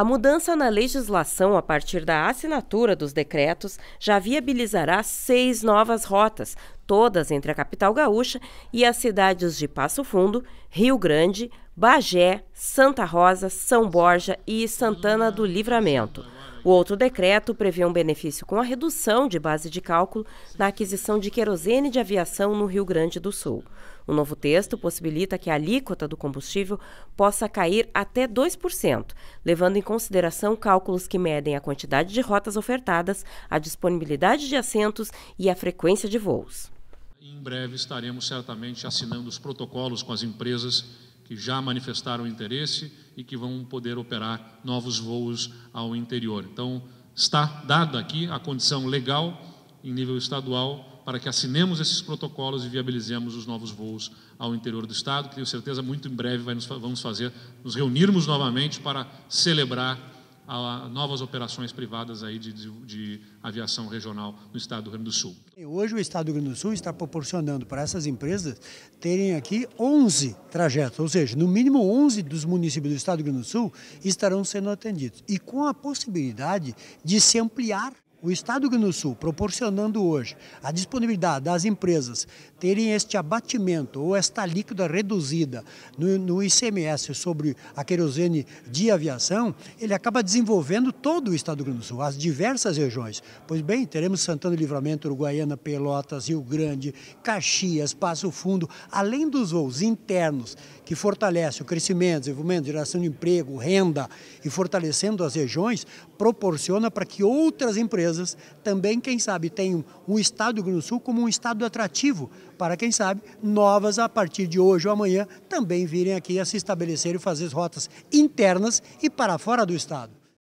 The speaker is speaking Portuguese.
A mudança na legislação a partir da assinatura dos decretos já viabilizará seis novas rotas, todas entre a capital gaúcha e as cidades de Passo Fundo, Rio Grande, Bagé, Santa Rosa, São Borja e Santana do Livramento. O outro decreto prevê um benefício com a redução de base de cálculo na aquisição de querosene de aviação no Rio Grande do Sul. O novo texto possibilita que a alíquota do combustível possa cair até 2%, levando em consideração cálculos que medem a quantidade de rotas ofertadas, a disponibilidade de assentos e a frequência de voos. Em breve estaremos certamente assinando os protocolos com as empresas que já manifestaram interesse e que vão poder operar novos voos ao interior. Então, está dada aqui a condição legal em nível estadual para que assinemos esses protocolos e viabilizemos os novos voos ao interior do estado, que tenho certeza muito em breve nos, vamos fazer, nos reunirmos novamente para celebrar a novas operações privadas aí de, de, de, aviação regional no estado do Rio Grande do Sul. Hoje o estado do Rio Grande do Sul está proporcionando para essas empresas terem aqui 11 trajetos, ou seja, no mínimo 11 dos municípios do estado do Rio Grande do Sul estarão sendo atendidos e com a possibilidade de se ampliar o Estado do Rio Grande do Sul, proporcionando hoje a disponibilidade das empresas terem este abatimento ou esta líquida reduzida no, no, ICMS sobre a querosene de aviação, ele acaba desenvolvendo todo o Estado do Rio Grande do Sul, as diversas regiões. Pois bem, teremos Santana do Livramento, Uruguaiana, Pelotas, Rio Grande, Caxias, Passo Fundo, além dos voos internos que fortalecem o crescimento, desenvolvimento, geração de emprego, renda e fortalecendo as regiões, proporciona para que outras empresas empresas. Também, quem sabe, tem o Estado do Rio Grande do Sul como um Estado atrativo para, quem sabe, novas a partir de hoje ou amanhã também virem aqui a se estabelecer e fazer rotas internas e para fora do Estado.